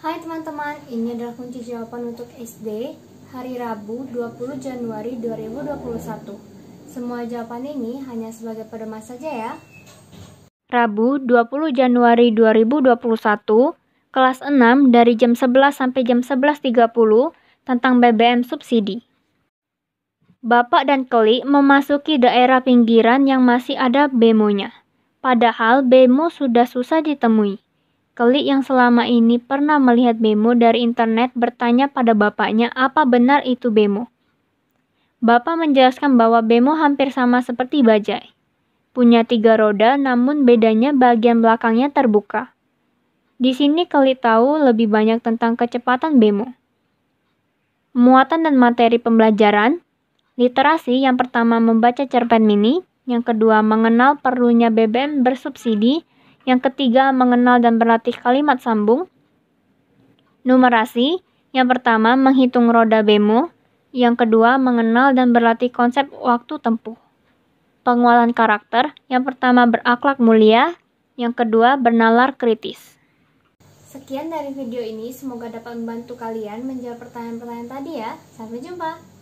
Hai teman-teman, ini adalah kunci jawaban untuk SD hari Rabu 20 Januari 2021. Semua jawaban ini hanya sebagai pedoman saja ya. Rabu 20 Januari 2021, kelas 6 dari jam 11 sampai jam 11.30 tentang BBM subsidi. Bapak dan Keli memasuki daerah pinggiran yang masih ada bemonya. Padahal bemo sudah susah ditemui Kelik yang selama ini pernah melihat Bemo dari internet bertanya pada bapaknya apa benar itu Bemo. Bapak menjelaskan bahwa Bemo hampir sama seperti bajai. Punya tiga roda namun bedanya bagian belakangnya terbuka. Di sini Kelik tahu lebih banyak tentang kecepatan Bemo. Muatan dan materi pembelajaran Literasi yang pertama membaca cerpen mini, yang kedua mengenal perlunya BBM bersubsidi, yang ketiga, mengenal dan berlatih kalimat sambung. Numerasi, yang pertama menghitung roda bemo, yang kedua mengenal dan berlatih konsep waktu tempuh. Pengualan karakter, yang pertama berakhlak mulia, yang kedua bernalar kritis. Sekian dari video ini, semoga dapat membantu kalian menjawab pertanyaan-pertanyaan tadi ya. Sampai jumpa!